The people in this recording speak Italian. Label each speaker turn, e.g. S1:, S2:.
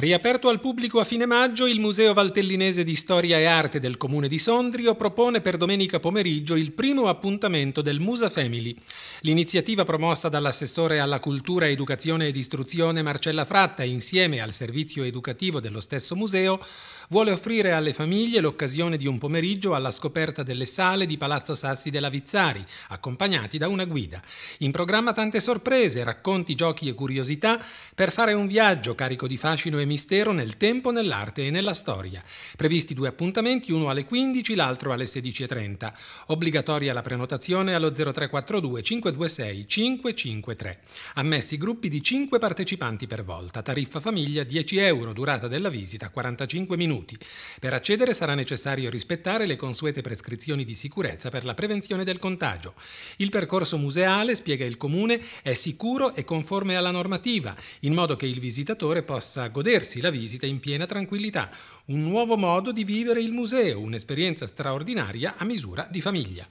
S1: Riaperto al pubblico a fine maggio, il Museo Valtellinese di Storia e Arte del Comune di Sondrio propone per domenica pomeriggio il primo appuntamento del Musa Family. L'iniziativa promossa dall'assessore alla cultura, educazione ed istruzione Marcella Fratta insieme al servizio educativo dello stesso museo vuole offrire alle famiglie l'occasione di un pomeriggio alla scoperta delle sale di Palazzo Sassi della Vizzari, accompagnati da una guida. In programma tante sorprese, racconti, giochi e curiosità per fare un viaggio carico di fascino e mistero nel tempo, nell'arte e nella storia. Previsti due appuntamenti, uno alle 15, l'altro alle 16.30. Obbligatoria la prenotazione allo 0342 5 526 553. Ammessi gruppi di 5 partecipanti per volta, tariffa famiglia 10 euro, durata della visita 45 minuti. Per accedere sarà necessario rispettare le consuete prescrizioni di sicurezza per la prevenzione del contagio. Il percorso museale, spiega il comune, è sicuro e conforme alla normativa, in modo che il visitatore possa godersi la visita in piena tranquillità. Un nuovo modo di vivere il museo, un'esperienza straordinaria a misura di famiglia.